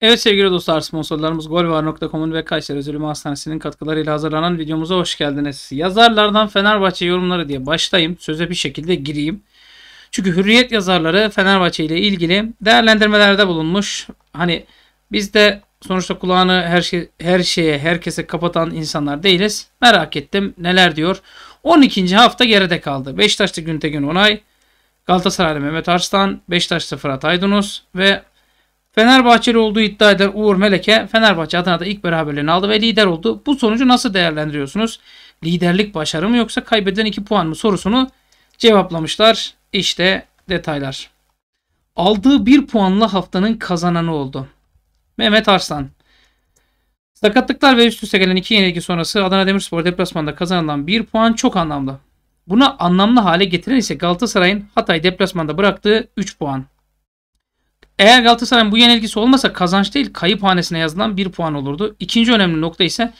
Evet sevgili dostlar sponsorlarımız golvar.com'un ve Kayseri Özülümü Hastanesi'nin katkılarıyla hazırlanan videomuza hoş geldiniz. Yazarlardan Fenerbahçe yorumları diye başlayayım. Söze bir şekilde gireyim. Çünkü Hürriyet yazarları Fenerbahçe ile ilgili değerlendirmelerde bulunmuş. Hani biz de sonuçta kulağını her, şey, her şeye, herkese kapatan insanlar değiliz. Merak ettim neler diyor. 12. hafta geride kaldı. Beşiktaş'ta Güntekin Onay, Galatasaray'da Mehmet Arslan, Beşiktaş'ta Fırat Aydınus ve Fenerbahçeli olduğu iddia eden Uğur Meleke Fenerbahçe Adana'da ilk beraberliğini aldı ve lider oldu. Bu sonucu nasıl değerlendiriyorsunuz? Liderlik başarı mı yoksa kaybeden 2 puan mı sorusunu cevaplamışlar. İşte detaylar. Aldığı 1 puanla haftanın kazananı oldu. Mehmet Arslan Sakatlıklar ve üst üste gelen iki yenilgi sonrası Adana Demirspor deplasmanda kazanılan 1 puan çok anlamlı. Buna anlamlı hale getiren ise Galatasaray'ın Hatay deplasmanda bıraktığı 3 puan. Eğer Galatasaray'ın bu yenilgisi olmasa kazanç değil kayıp hanesine yazılan bir puan olurdu. İkinci önemli nokta ise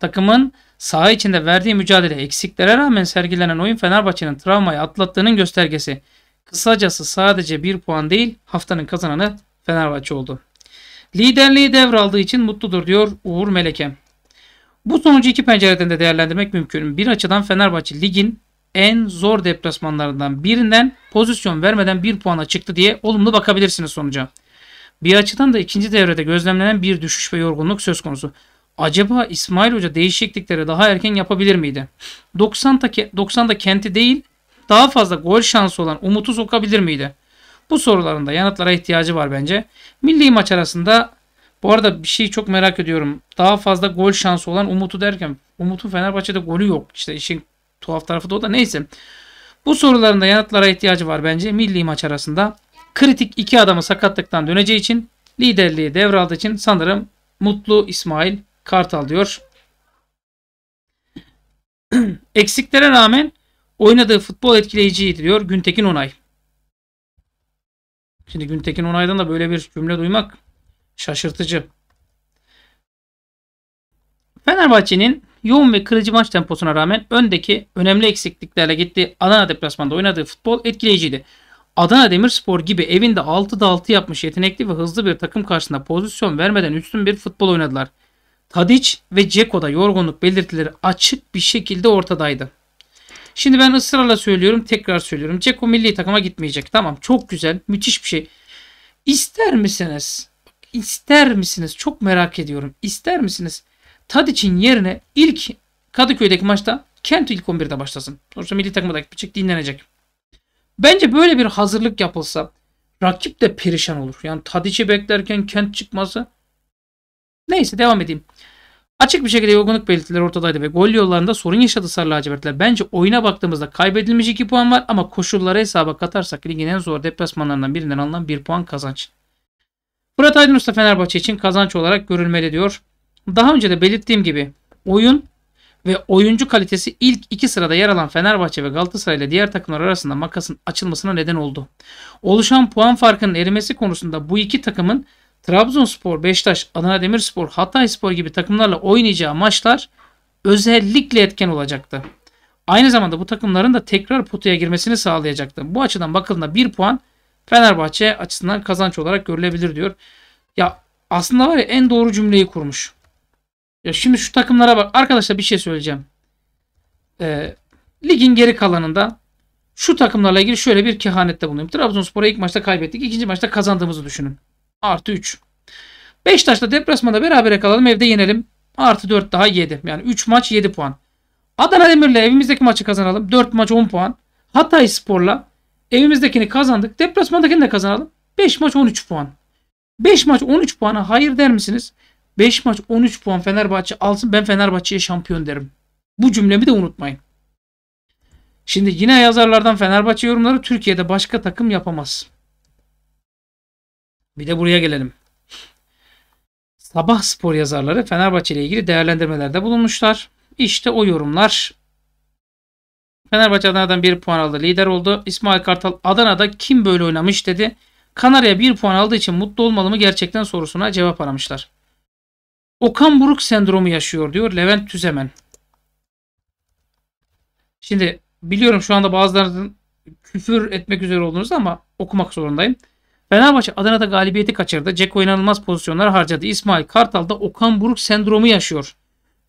takımın saha içinde verdiği mücadele eksiklere rağmen sergilenen oyun Fenerbahçe'nin travmayı atlattığının göstergesi. Kısacası sadece bir puan değil haftanın kazananı Fenerbahçe oldu. Liderliği devraldığı için mutludur diyor Uğur Meleke. Bu sonucu iki pencereden de değerlendirmek mümkün. Bir açıdan Fenerbahçe ligin en zor deplasmanlarından birinden pozisyon vermeden 1 puana çıktı diye olumlu bakabilirsiniz sonuca. Bir açıdan da ikinci devrede gözlemlenen bir düşüş ve yorgunluk söz konusu. Acaba İsmail Hoca değişiklikleri daha erken yapabilir miydi? 90'da, 90'da kenti değil daha fazla gol şansı olan Umut'u sokabilir miydi? Bu soruların da yanıtlara ihtiyacı var bence. Milli maç arasında bu arada bir şey çok merak ediyorum. Daha fazla gol şansı olan Umut'u derken Umut'un Fenerbahçe'de golü yok. İşte işin Tuhaf tarafı da o da neyse. Bu soruların yanıtlara ihtiyacı var bence. Milli maç arasında kritik iki adamı sakatlıktan döneceği için liderliği devraldığı için sanırım Mutlu İsmail Kartal diyor. Eksiklere rağmen oynadığı futbol etkileyiciydi diyor Güntekin Onay. Şimdi Güntekin Onay'dan da böyle bir cümle duymak şaşırtıcı. Fenerbahçe'nin yoğun ve kırıcı maç temposuna rağmen öndeki önemli eksikliklerle gittiği Adana deplasmanda oynadığı futbol etkileyiciydi. Adana Demirspor gibi evinde 6'da 6 yapmış yetenekli ve hızlı bir takım karşısında pozisyon vermeden üstün bir futbol oynadılar. Tadic ve Ceko'da yorgunluk belirtileri açık bir şekilde ortadaydı. Şimdi ben ısrarla söylüyorum, tekrar söylüyorum. Ceko milli takıma gitmeyecek. Tamam, çok güzel, müthiş bir şey. İster misiniz? İster misiniz? Çok merak ediyorum. İster misiniz? Tadiç'in yerine ilk Kadıköy'deki maçta Kent ilk 11'de başlasın. Sonuçta milli takıma da gitmeyecek, dinlenecek. Bence böyle bir hazırlık yapılsa rakip de perişan olur. Yani Tadiç'i beklerken Kent çıkması. Neyse devam edeyim. Açık bir şekilde yorgunluk belirtileri ortadaydı ve gol yollarında sorun yaşadı Sarı Lacivertler. Bence oyuna baktığımızda kaybedilmiş 2 puan var ama koşulları hesaba katarsak ligin en zor deplasmanlarından birinden alınan 1 puan kazanç. Fırat Aydın Usta Fenerbahçe için kazanç olarak görülmeli diyor. Daha önce de belirttiğim gibi oyun ve oyuncu kalitesi ilk iki sırada yer alan Fenerbahçe ve Galatasaray ile diğer takımlar arasında makasın açılmasına neden oldu. Oluşan puan farkının erimesi konusunda bu iki takımın Trabzonspor, Beşiktaş, Adana Demirspor, Hatayspor gibi takımlarla oynayacağı maçlar özellikle etken olacaktı. Aynı zamanda bu takımların da tekrar putuya girmesini sağlayacaktı. Bu açıdan bakıldığında bir puan Fenerbahçe açısından kazanç olarak görülebilir diyor. Ya aslında var ya en doğru cümleyi kurmuş. Ya şimdi şu takımlara bak. Arkadaşlar bir şey söyleyeceğim. Ee, ligin geri kalanında şu takımlarla ilgili şöyle bir kehanette bulunayım. Trabzonspor'a ilk maçta kaybettik. ikinci maçta kazandığımızı düşünün. Artı 3. Beşiktaş'la deplasmanda berabere kalalım. Evde yenelim. Artı 4 daha 7. Yani 3 maç 7 puan. Adana Demir'le evimizdeki maçı kazanalım. 4 maç 10 puan. Hatay Spor'la evimizdekini kazandık. Deplasmandakini de kazanalım. 5 maç 13 puan. 5 maç 13 puana hayır der misiniz? 5 maç 13 puan Fenerbahçe alsın ben Fenerbahçe'ye şampiyon derim. Bu cümlemi de unutmayın. Şimdi yine yazarlardan Fenerbahçe yorumları Türkiye'de başka takım yapamaz. Bir de buraya gelelim. Sabah spor yazarları Fenerbahçe ile ilgili değerlendirmelerde bulunmuşlar. İşte o yorumlar. Fenerbahçe Adana'dan 1 puan aldı. Lider oldu. İsmail Kartal Adana'da kim böyle oynamış dedi. Kanarya 1 puan aldığı için mutlu olmalı mı gerçekten sorusuna cevap aramışlar. Okan Buruk sendromu yaşıyor diyor Levent Tüzemen. Şimdi biliyorum şu anda bazılarının küfür etmek üzere olduğunuz ama okumak zorundayım. Fenerbahçe Adana'da galibiyeti kaçırdı. Ceko inanılmaz pozisyonlar harcadı. İsmail Kartal'da Okan Buruk sendromu yaşıyor.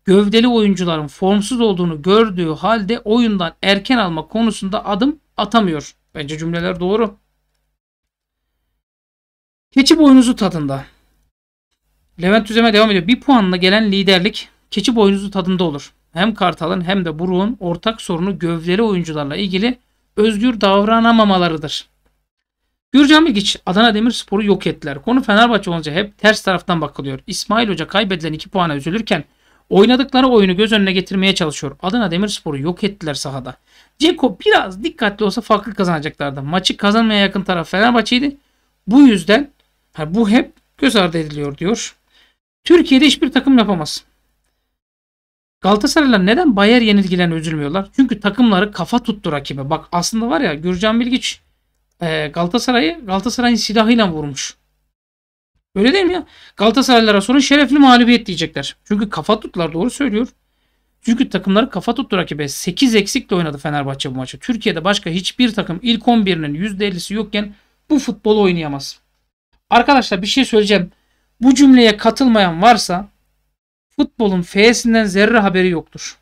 Gövdeli oyuncuların formsuz olduğunu gördüğü halde oyundan erken alma konusunda adım atamıyor. Bence cümleler doğru. Keçi boynuzu tadında. Levent düzeme devam ediyor. Bir puanla gelen liderlik keçi boynuzu tadında olur. Hem Kartal'ın hem de Buruk'un ortak sorunu gövdeli oyuncularla ilgili özgür davranamamalarıdır. Gürcan Bilgiç Adana Demirspor'u yok ettiler. Konu Fenerbahçe olunca hep ters taraftan bakılıyor. İsmail Hoca kaybedilen 2 puana üzülürken oynadıkları oyunu göz önüne getirmeye çalışıyor. Adana Demirspor'u yok ettiler sahada. Ceko biraz dikkatli olsa farklı kazanacaklardı. Maçı kazanmaya yakın taraf Fenerbahçe'ydi. Bu yüzden bu hep göz ardı ediliyor diyor. Türkiye'de hiçbir takım yapamaz. Galatasaraylılar neden Bayer yenilgilerine üzülmüyorlar? Çünkü takımları kafa tuttu rakibe. Bak aslında var ya Gürcan Bilgiç e, Galatasaray'ı Galatasaray'ın silahıyla vurmuş. Öyle değil mi ya? Galatasaraylılara sorun şerefli mağlubiyet diyecekler. Çünkü kafa tuttular doğru söylüyor. Çünkü takımları kafa tuttu rakibe. 8 eksikle oynadı Fenerbahçe bu maçı. Türkiye'de başka hiçbir takım ilk 11'inin %50'si yokken bu futbolu oynayamaz. Arkadaşlar bir şey söyleyeceğim. Bu cümleye katılmayan varsa futbolun F'sinden zerre haberi yoktur.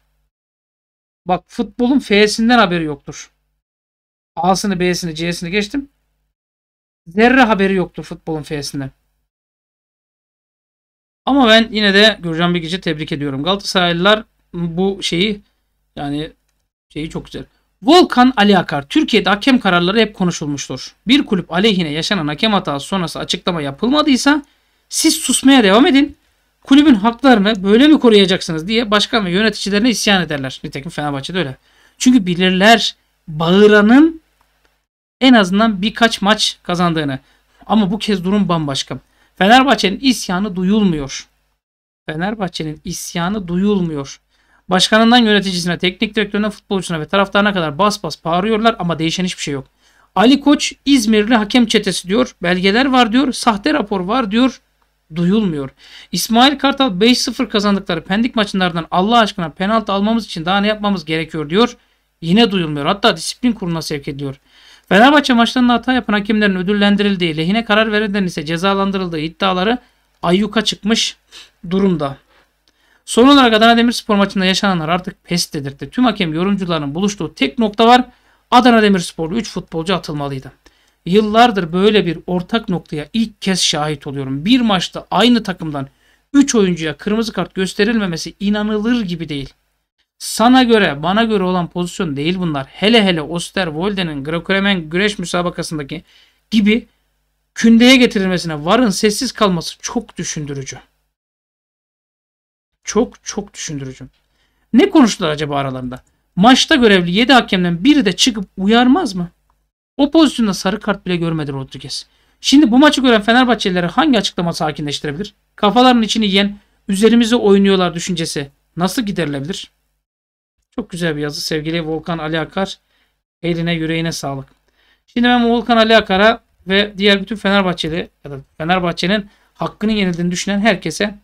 Bak futbolun F'sinden haberi yoktur. A'sını B'sini C'sini geçtim. Zerre haberi yoktur futbolun F'sinden. Ama ben yine de Gürcan Bilgiç'i tebrik ediyorum. Galatasaraylılar bu şeyi yani şeyi çok güzel. Volkan Ali Türkiye'de hakem kararları hep konuşulmuştur. Bir kulüp aleyhine yaşanan hakem hatası sonrası açıklama yapılmadıysa siz susmaya devam edin. Kulübün haklarını böyle mi koruyacaksınız diye başkan ve yöneticilerine isyan ederler. Nitekim Fenerbahçe'de öyle. Çünkü bilirler bağıranın en azından birkaç maç kazandığını. Ama bu kez durum bambaşka. Fenerbahçe'nin isyanı duyulmuyor. Fenerbahçe'nin isyanı duyulmuyor. Başkanından yöneticisine, teknik direktörüne, futbolcusuna ve taraftarına kadar bas bas bağırıyorlar ama değişen hiçbir şey yok. Ali Koç İzmirli hakem çetesi diyor. Belgeler var diyor. Sahte rapor var diyor duyulmuyor. İsmail Kartal 5-0 kazandıkları Pendik maçlarından Allah aşkına penaltı almamız için daha ne yapmamız gerekiyor diyor. Yine duyulmuyor. Hatta disiplin kuruluna sevk ediliyor. Fenerbahçe maçlarında hata yapan hakemlerin ödüllendirildiği, lehine karar verenlerin ise cezalandırıldığı iddiaları ayyuka çıkmış durumda. Son olarak Adana Demirspor maçında yaşananlar artık pes dedirtti. Tüm hakem yorumcuların buluştuğu tek nokta var. Adana Demirsporlu 3 futbolcu atılmalıydı. Yıllardır böyle bir ortak noktaya ilk kez şahit oluyorum. Bir maçta aynı takımdan 3 oyuncuya kırmızı kart gösterilmemesi inanılır gibi değil. Sana göre, bana göre olan pozisyon değil bunlar. Hele hele Osterwolde'nin greco güreş müsabakasındaki gibi kündeye getirilmesine varın sessiz kalması çok düşündürücü. Çok çok düşündürücü. Ne konuştular acaba aralarında? Maçta görevli 7 hakemden biri de çıkıp uyarmaz mı? O pozisyonda sarı kart bile görmedi Rodriguez. Şimdi bu maçı gören Fenerbahçelilere hangi açıklama sakinleştirebilir? Kafalarının içini yiyen üzerimize oynuyorlar düşüncesi nasıl giderilebilir? Çok güzel bir yazı sevgili Volkan Ali Akar. Eline yüreğine sağlık. Şimdi ben Volkan Ali Akar'a ve diğer bütün Fenerbahçeli ya da Fenerbahçe'nin hakkının yenildiğini düşünen herkese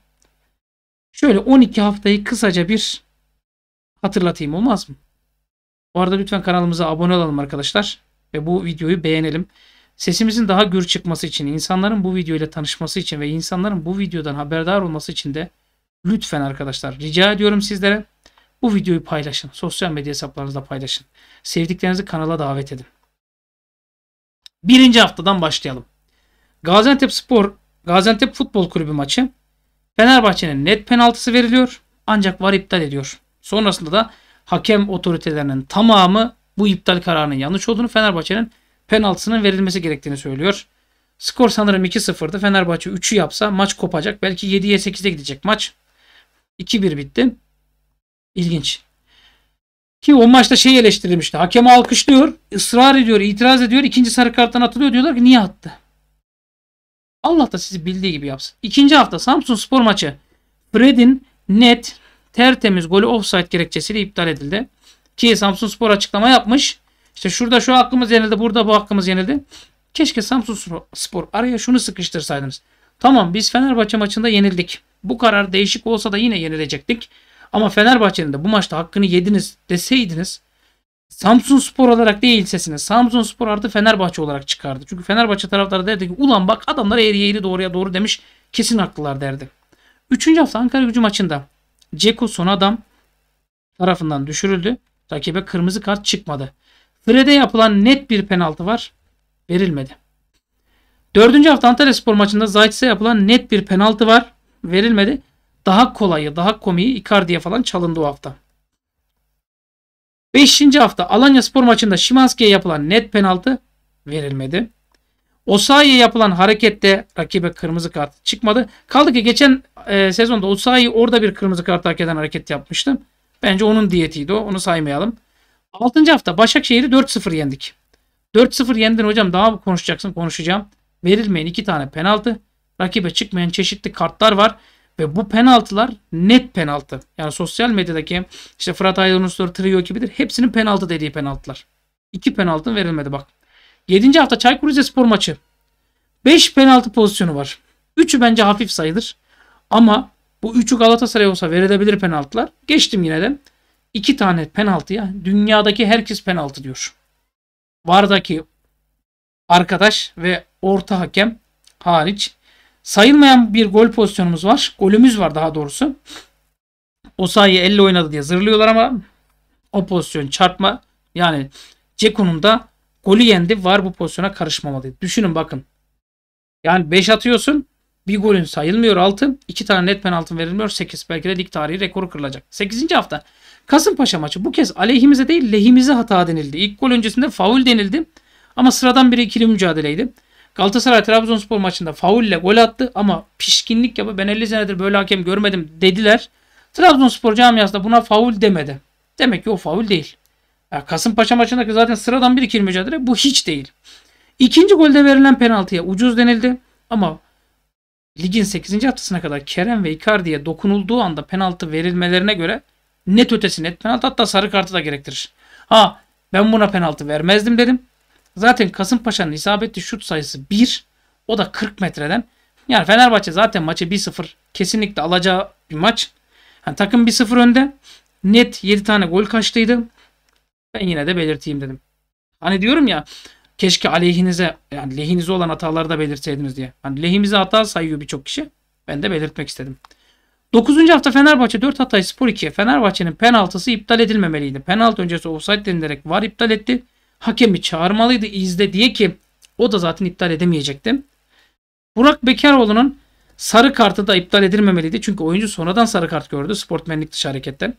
şöyle 12 haftayı kısaca bir hatırlatayım olmaz mı? Bu arada lütfen kanalımıza abone olalım arkadaşlar ve bu videoyu beğenelim. Sesimizin daha gür çıkması için, insanların bu videoyla tanışması için ve insanların bu videodan haberdar olması için de lütfen arkadaşlar rica ediyorum sizlere bu videoyu paylaşın. Sosyal medya hesaplarınızda paylaşın. Sevdiklerinizi kanala davet edin. Birinci haftadan başlayalım. Gaziantep Spor, Gaziantep Futbol Kulübü maçı Fenerbahçe'nin net penaltısı veriliyor ancak var iptal ediyor. Sonrasında da hakem otoritelerinin tamamı bu iptal kararının yanlış olduğunu Fenerbahçe'nin penaltısının verilmesi gerektiğini söylüyor. Skor sanırım 2-0'dı. Fenerbahçe 3'ü yapsa maç kopacak. Belki 7'ye 8'e gidecek maç. 2-1 bitti. İlginç. Ki o maçta şey eleştirilmişti. Hakeme alkışlıyor, ısrar ediyor, itiraz ediyor. ikinci sarı karttan atılıyor. Diyorlar ki niye attı? Allah da sizi bildiği gibi yapsın. İkinci hafta Samsun Spor maçı. Fred'in net tertemiz golü offside gerekçesiyle iptal edildi. Ki Samsun Spor açıklama yapmış. İşte şurada şu hakkımız yenildi. Burada bu hakkımız yenildi. Keşke Samsun Spor araya şunu sıkıştırsaydınız. Tamam biz Fenerbahçe maçında yenildik. Bu karar değişik olsa da yine yenilecektik. Ama Fenerbahçe'nin de bu maçta hakkını yediniz deseydiniz Samsun Spor olarak değil sesini Samsun Spor artı Fenerbahçe olarak çıkardı. Çünkü Fenerbahçe tarafları derdi ki ulan bak adamlar eğri eğri doğruya doğru demiş kesin haklılar derdi. Üçüncü hafta Ankara gücü maçında Ceko son adam tarafından düşürüldü. Rakibe kırmızı kart çıkmadı. Fred'e yapılan net bir penaltı var. Verilmedi. Dördüncü hafta Antalya Spor maçında Zayt'se yapılan net bir penaltı var. Verilmedi. Daha kolayı, daha komiği Icardi'ye falan çalındı o hafta. Beşinci hafta Alanya Spor maçında Şimanski'ye yapılan net penaltı verilmedi. Osayi'ye yapılan harekette rakibe kırmızı kart çıkmadı. Kaldı ki geçen e, sezonda Osayi orada bir kırmızı kart hak eden hareket yapmıştım. Bence onun diyetiydi o. Onu saymayalım. 6. hafta Başakşehir'i 4-0 yendik. 4-0 yendin hocam daha konuşacaksın konuşacağım. Verilmeyen 2 tane penaltı. Rakibe çıkmayan çeşitli kartlar var. Ve bu penaltılar net penaltı. Yani sosyal medyadaki işte Fırat Aydınusları trio gibidir. Hepsinin penaltı dediği penaltılar. 2 penaltı verilmedi bak. 7. hafta Çaykur Rizespor maçı. 5 penaltı pozisyonu var. 3'ü bence hafif sayılır. Ama bu üçü Galatasaray olsa verilebilir penaltılar. Geçtim yine de. İki tane ya dünyadaki herkes penaltı diyor. Vardaki arkadaş ve orta hakem hariç sayılmayan bir gol pozisyonumuz var. Golümüz var daha doğrusu. O sayı elle oynadı diye zırlıyorlar ama o pozisyon çarpma yani Ceko'nun da golü yendi var bu pozisyona karışmamalıydı. Düşünün bakın. Yani 5 atıyorsun bir golün sayılmıyor 6. 2 tane net penaltı verilmiyor 8. Belki de lig tarihi rekoru kırılacak. 8. hafta Kasımpaşa maçı bu kez aleyhimize değil lehimize hata denildi. İlk gol öncesinde faul denildi ama sıradan bir ikili mücadeleydi. Galatasaray Trabzonspor maçında faulle gol attı ama pişkinlik yapı ben 50 senedir böyle hakem görmedim dediler. Trabzonspor camiası da buna faul demedi. Demek ki o faul değil. Ya Kasımpaşa maçındaki zaten sıradan bir ikili mücadele bu hiç değil. İkinci golde verilen penaltıya ucuz denildi ama ligin 8. haftasına kadar Kerem ve Icardi'ye dokunulduğu anda penaltı verilmelerine göre net ötesi net penaltı hatta sarı kartı da gerektirir. Ha ben buna penaltı vermezdim dedim. Zaten Kasımpaşa'nın isabetli şut sayısı 1. O da 40 metreden. Yani Fenerbahçe zaten maçı 1-0 kesinlikle alacağı bir maç. Yani takım 1-0 önde. Net 7 tane gol kaçtıydı. Ben yine de belirteyim dedim. Hani diyorum ya keşke aleyhinize yani lehinize olan hataları da belirtseydiniz diye. Hani lehimize hata sayıyor birçok kişi. Ben de belirtmek istedim. 9. hafta Fenerbahçe 4 Hatay Spor 2. Fenerbahçe'nin penaltısı iptal edilmemeliydi. Penaltı öncesi offside denilerek var iptal etti. Hakemi çağırmalıydı izle diye ki o da zaten iptal edemeyecekti. Burak Bekaroğlu'nun sarı kartı da iptal edilmemeliydi. Çünkü oyuncu sonradan sarı kart gördü sportmenlik dışı hareketten.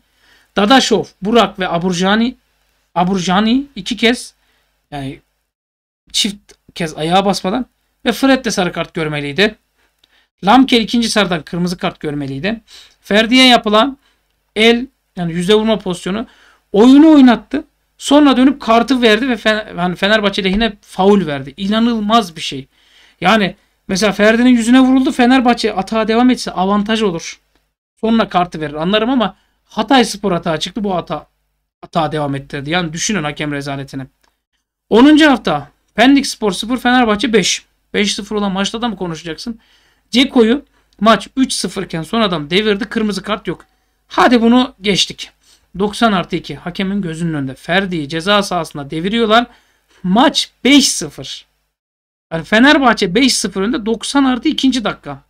Dadaşov, Burak ve Aburjani Aburjani iki kez yani çift kez ayağa basmadan ve Fred de sarı kart görmeliydi. Lamker ikinci sarıdan kırmızı kart görmeliydi. Ferdi'ye yapılan el yani yüzde vurma pozisyonu oyunu oynattı. Sonra dönüp kartı verdi ve Fener, Fenerbahçe lehine faul verdi. İnanılmaz bir şey. Yani mesela Ferdi'nin yüzüne vuruldu. Fenerbahçe atağa devam etse avantaj olur. Sonra kartı verir anlarım ama Hatay Spor hata çıktı. Bu hata hata devam ettirdi. Yani düşünün hakem rezaletini. 10. hafta Pendik Spor 0 Fenerbahçe 5. 5-0 olan maçta da mı konuşacaksın? Ceko'yu maç 3-0 iken son adam devirdi. Kırmızı kart yok. Hadi bunu geçtik. 90 artı 2 hakemin gözünün önünde. Ferdi'yi ceza sahasında deviriyorlar. Maç 5-0. Yani Fenerbahçe 5-0 önde 90 artı 2. dakika.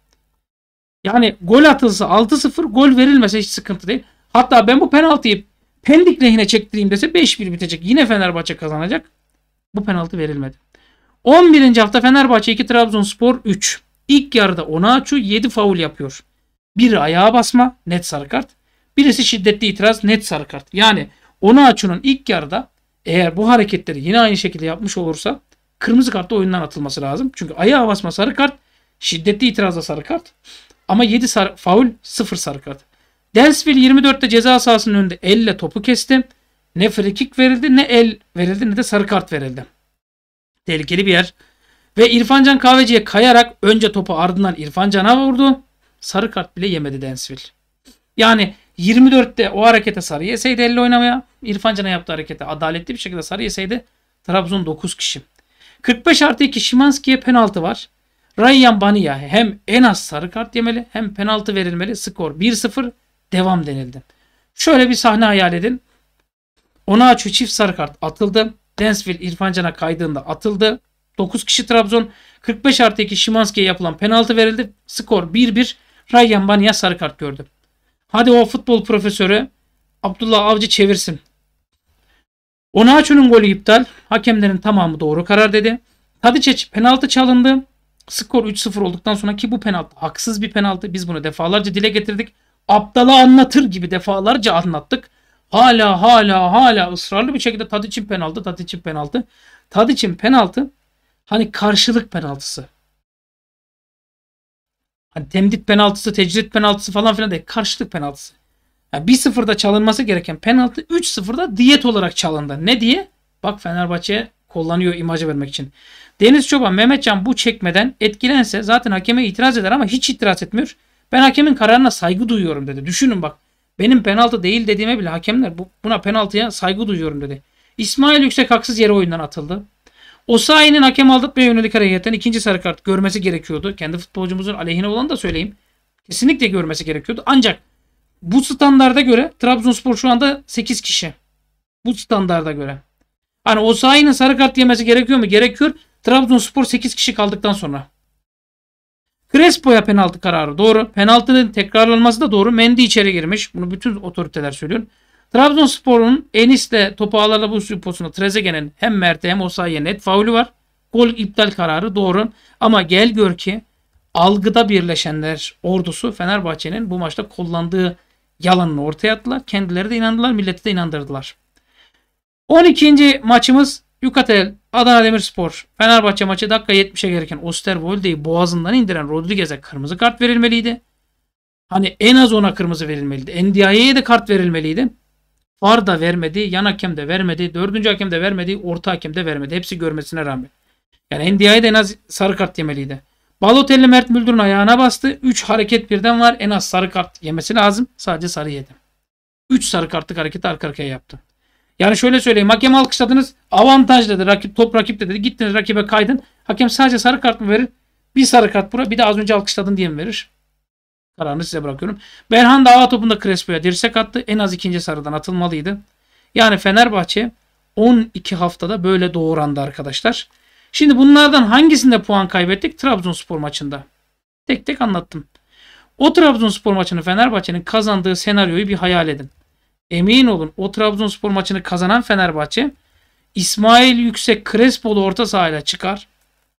Yani gol atılsa 6-0 gol verilmese hiç sıkıntı değil. Hatta ben bu penaltıyı Pendik lehine çektireyim dese 5-1 bitecek. Yine Fenerbahçe kazanacak. Bu penaltı verilmedi. 11. hafta Fenerbahçe 2 Trabzonspor 3. İlk yarıda Onaçu 7 faul yapıyor. Biri ayağa basma net sarı kart. Birisi şiddetli itiraz net sarı kart. Yani Onaçu'nun ilk yarıda eğer bu hareketleri yine aynı şekilde yapmış olursa kırmızı kartla oyundan atılması lazım. Çünkü ayağa basma sarı kart, şiddetli itiraz da sarı kart. Ama 7 sarı, faul 0 sarı kart. Densville 24'te ceza sahasının önünde elle topu kesti. Ne frekik verildi ne el verildi ne de sarı kart verildi. Tehlikeli bir yer. Ve İrfancan Kahveci'ye kayarak önce topu ardından İrfancan'a vurdu. Sarı kart bile yemedi Densville. Yani 24'te o harekete sarı yeseydi elle oynamaya. İrfancan'a yaptığı harekete adaletli bir şekilde sarı yeseydi. Trabzon 9 kişi. 45 artı 2 Şimanski'ye penaltı var. Ryan Bania hem en az sarı kart yemeli hem penaltı verilmeli. Skor 1-0 devam denildi. Şöyle bir sahne hayal edin. Ona açı çift sarı kart atıldı. Densville İrfancan'a kaydığında atıldı. 9 kişi Trabzon. 45 artı 2 Şimanski'ye yapılan penaltı verildi. Skor 1-1. Ryan Banya sarı kart gördü. Hadi o futbol profesörü Abdullah Avcı çevirsin. Onaçu'nun golü iptal. Hakemlerin tamamı doğru karar dedi. Tadiçeç penaltı çalındı. Skor 3-0 olduktan sonra ki bu penaltı haksız bir penaltı. Biz bunu defalarca dile getirdik. Aptala anlatır gibi defalarca anlattık. Hala hala hala ısrarlı bir şekilde Tadiç'in penaltı, Tadiç'in penaltı. Tadiç'in penaltı hani karşılık penaltısı. Hani temdit penaltısı, tecrit penaltısı falan filan değil. Karşılık penaltısı. Yani 1-0'da çalınması gereken penaltı 3-0'da diyet olarak çalındı. Ne diye? Bak Fenerbahçe kullanıyor imajı vermek için. Deniz Çoban, Mehmetcan bu çekmeden etkilense zaten hakeme itiraz eder ama hiç itiraz etmiyor. Ben hakemin kararına saygı duyuyorum dedi. Düşünün bak. Benim penaltı değil dediğime bile hakemler bu, buna penaltıya saygı duyuyorum dedi. İsmail Yüksek haksız yere oyundan atıldı. Osayi'nin hakem aldatmaya yönelik hareketten ikinci sarı kart görmesi gerekiyordu. Kendi futbolcumuzun aleyhine olanı da söyleyeyim. Kesinlikle görmesi gerekiyordu. Ancak bu standarda göre Trabzonspor şu anda 8 kişi. Bu standarda göre. Hani Osayi'nin sarı kart yemesi gerekiyor mu? Gerekiyor. Trabzonspor 8 kişi kaldıktan sonra. Crespo'ya penaltı kararı doğru. Penaltının tekrarlanması da doğru. Mendy içeri girmiş. Bunu bütün otoriteler söylüyor. Trabzonspor'un Enis'le topu ağlarla bu posuna trezegenin hem Mert'e hem Osayi'ye net faulü var. Gol iptal kararı doğru. Ama gel gör ki algıda birleşenler ordusu Fenerbahçe'nin bu maçta kullandığı yalanını ortaya attılar. Kendileri de inandılar, milleti de inandırdılar. 12. maçımız Yukatel, Adana Demirspor, Fenerbahçe maçı dakika 70'e gelirken Osterwolde'yi boğazından indiren Rodriguez'e kırmızı kart verilmeliydi. Hani en az ona kırmızı verilmeliydi. NDI'ye de kart verilmeliydi. VAR da vermedi, yan hakem de vermedi, dördüncü hakem de vermedi, orta hakem de vermedi. Hepsi görmesine rağmen. Yani NDI'ye de en az sarı kart yemeliydi. Balotelli Mert Müldür'ün ayağına bastı. 3 hareket birden var. En az sarı kart yemesi lazım. Sadece sarı yedi. 3 sarı kartlık hareketi arka arkaya yaptı. Yani şöyle söyleyeyim. hakem alkışladınız. Avantaj dedi. Rakip, top rakip dedi. Gittiniz rakibe kaydın. Hakem sadece sarı kart mı verir? Bir sarı kart bura. Bir de az önce alkışladın diye mi verir? Kararını size bırakıyorum. Berhan da dava topunda Crespo'ya dirsek attı. En az ikinci sarıdan atılmalıydı. Yani Fenerbahçe 12 haftada böyle doğurandı arkadaşlar. Şimdi bunlardan hangisinde puan kaybettik? Trabzonspor maçında. Tek tek anlattım. O Trabzonspor maçını Fenerbahçe'nin kazandığı senaryoyu bir hayal edin emin olun o Trabzonspor maçını kazanan Fenerbahçe İsmail Yüksek Crespo'lu orta sahayla çıkar.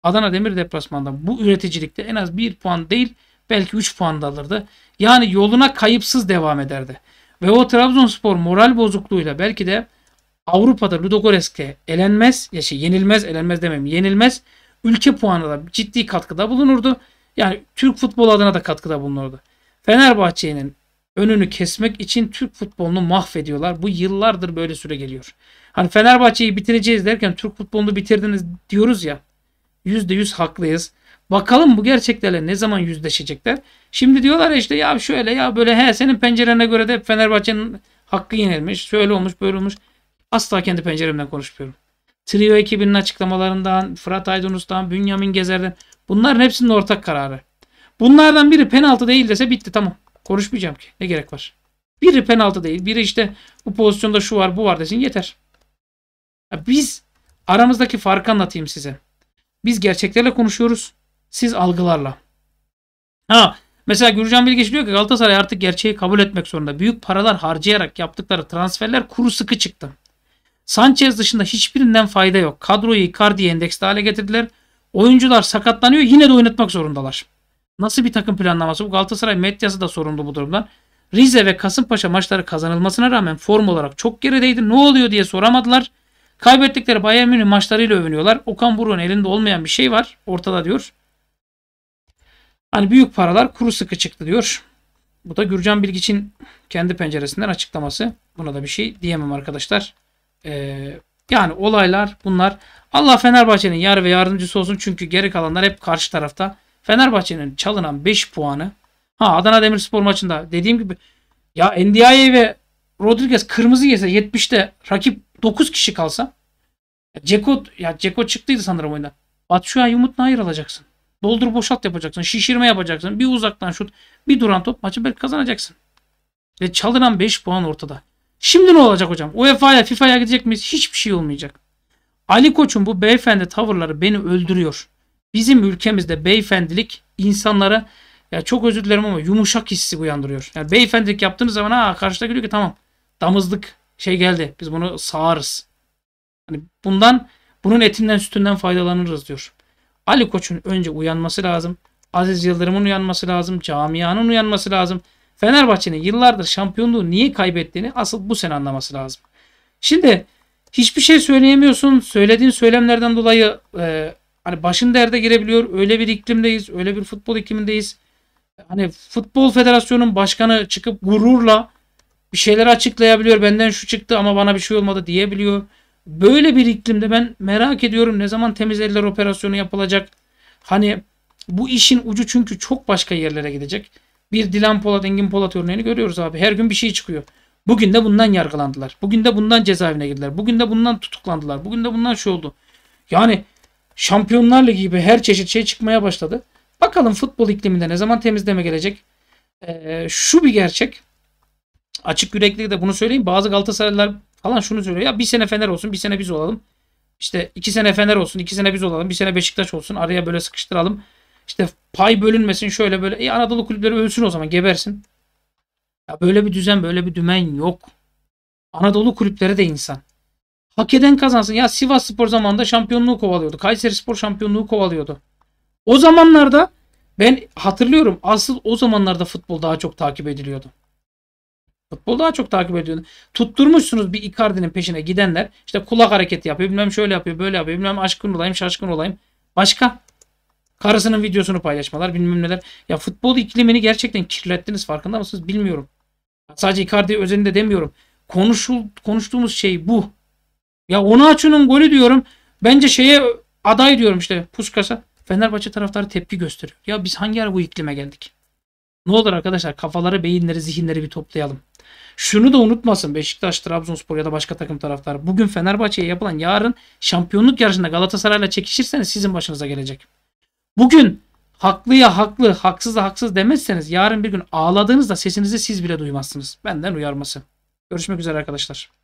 Adana Demir deplasmanda bu üreticilikte en az 1 puan değil belki 3 puan da alırdı. Yani yoluna kayıpsız devam ederdi. Ve o Trabzonspor moral bozukluğuyla belki de Avrupa'da Ludogorets'e elenmez, ya şey yenilmez, elenmez demem, yenilmez. Ülke puanına da ciddi katkıda bulunurdu. Yani Türk futbol adına da katkıda bulunurdu. Fenerbahçe'nin önünü kesmek için Türk futbolunu mahvediyorlar. Bu yıllardır böyle süre geliyor. Hani Fenerbahçe'yi bitireceğiz derken Türk futbolunu bitirdiniz diyoruz ya. yüzde yüz haklıyız. Bakalım bu gerçeklerle ne zaman yüzleşecekler. Şimdi diyorlar ya işte ya şöyle ya böyle he senin pencerene göre de Fenerbahçe'nin hakkı yenilmiş. Şöyle olmuş böyle olmuş. Asla kendi penceremden konuşmuyorum. Trio ekibinin açıklamalarından, Fırat Aydınus'tan, Bünyamin Gezer'den bunların hepsinin ortak kararı. Bunlardan biri penaltı değil dese bitti tamam. Konuşmayacağım ki. Ne gerek var? Biri penaltı değil. Biri işte bu pozisyonda şu var bu var desin yeter. Ya biz aramızdaki farkı anlatayım size. Biz gerçeklerle konuşuyoruz. Siz algılarla. Ha mesela Gürcan Bilgeç diyor ki Galatasaray artık gerçeği kabul etmek zorunda. Büyük paralar harcayarak yaptıkları transferler kuru sıkı çıktı. Sanchez dışında hiçbirinden fayda yok. Kadroyu Icardi'ye endeksli hale getirdiler. Oyuncular sakatlanıyor yine de oynatmak zorundalar. Nasıl bir takım planlaması bu? Galatasaray medyası da sorumlu bu durumdan. Rize ve Kasımpaşa maçları kazanılmasına rağmen form olarak çok gerideydi. Ne oluyor diye soramadılar. Kaybettikleri Bayern Münih maçlarıyla övünüyorlar. Okan Buruk'un elinde olmayan bir şey var ortada diyor. Hani büyük paralar kuru sıkı çıktı diyor. Bu da Gürcan Bilgiç'in kendi penceresinden açıklaması. Buna da bir şey diyemem arkadaşlar. Ee, yani olaylar bunlar. Allah Fenerbahçe'nin yar ve yardımcısı olsun. Çünkü geri kalanlar hep karşı tarafta. Fenerbahçe'nin çalınan 5 puanı ha Adana Demirspor maçında dediğim gibi ya Ndiaye ve Rodriguez kırmızı yese 70'te rakip 9 kişi kalsa Ceko ya Ceko çıktıydı sanırım oyundan. Batshuayi Umut Nayır alacaksın. Doldur boşalt yapacaksın. Şişirme yapacaksın. Bir uzaktan şut, bir duran top maçı belki kazanacaksın. Ve çalınan 5 puan ortada. Şimdi ne olacak hocam? UEFA'ya, FIFA'ya gidecek miyiz? Hiçbir şey olmayacak. Ali Koç'un bu beyefendi tavırları beni öldürüyor bizim ülkemizde beyefendilik insanlara ya çok özür dilerim ama yumuşak hissi uyandırıyor. Yani beyefendilik yaptığınız zaman ha karşıda gülüyor ki tamam damızlık şey geldi biz bunu sağarız. Hani bundan bunun etinden sütünden faydalanırız diyor. Ali Koç'un önce uyanması lazım. Aziz Yıldırım'ın uyanması lazım. Camianın uyanması lazım. Fenerbahçe'nin yıllardır şampiyonluğu niye kaybettiğini asıl bu sene anlaması lazım. Şimdi hiçbir şey söyleyemiyorsun. Söylediğin söylemlerden dolayı e, hani başın derde girebiliyor. Öyle bir iklimdeyiz. Öyle bir futbol iklimindeyiz. Hani futbol federasyonun başkanı çıkıp gururla bir şeyleri açıklayabiliyor. Benden şu çıktı ama bana bir şey olmadı diyebiliyor. Böyle bir iklimde ben merak ediyorum ne zaman temiz eller operasyonu yapılacak. Hani bu işin ucu çünkü çok başka yerlere gidecek. Bir Dilan Polat, Engin Polat örneğini görüyoruz abi. Her gün bir şey çıkıyor. Bugün de bundan yargılandılar. Bugün de bundan cezaevine girdiler. Bugün de bundan tutuklandılar. Bugün de bundan şey oldu. Yani Şampiyonlar Ligi gibi her çeşit şey çıkmaya başladı. Bakalım futbol ikliminde ne zaman temizleme gelecek? Ee, şu bir gerçek. Açık yürekli de bunu söyleyeyim. Bazı Galatasaraylılar falan şunu söylüyor. Ya bir sene Fener olsun, bir sene biz olalım. İşte iki sene Fener olsun, iki sene biz olalım, bir sene Beşiktaş olsun. Araya böyle sıkıştıralım. İşte pay bölünmesin şöyle böyle. E Anadolu kulüpleri ölsün o zaman gebersin. Ya böyle bir düzen, böyle bir dümen yok. Anadolu kulüpleri de insan. Hak eden kazansın. Ya Sivas Spor zamanında şampiyonluğu kovalıyordu. Kayseri Spor şampiyonluğu kovalıyordu. O zamanlarda ben hatırlıyorum asıl o zamanlarda futbol daha çok takip ediliyordu. Futbol daha çok takip ediyordu. Tutturmuşsunuz bir Icardi'nin peşine gidenler. işte kulak hareketi yapıyor. Bilmem şöyle yapıyor böyle yapıyor. Bilmem aşkın olayım şaşkın olayım. Başka. Karısının videosunu paylaşmalar bilmem neler. Ya futbol iklimini gerçekten kirlettiniz farkında mısınız bilmiyorum. Sadece Icardi özelinde demiyorum. Konuşul, konuştuğumuz şey bu. Ya Onaçu'nun golü diyorum. Bence şeye aday diyorum işte Puskas'a. Fenerbahçe taraftarı tepki gösteriyor. Ya biz hangi ara bu iklime geldik? Ne olur arkadaşlar kafaları, beyinleri, zihinleri bir toplayalım. Şunu da unutmasın Beşiktaş, Trabzonspor ya da başka takım taraftarı. Bugün Fenerbahçe'ye yapılan yarın şampiyonluk yarışında Galatasaray'la çekişirseniz sizin başınıza gelecek. Bugün haklıya haklı, haksız da haksız demezseniz yarın bir gün ağladığınızda sesinizi siz bile duymazsınız. Benden uyarması. Görüşmek üzere arkadaşlar.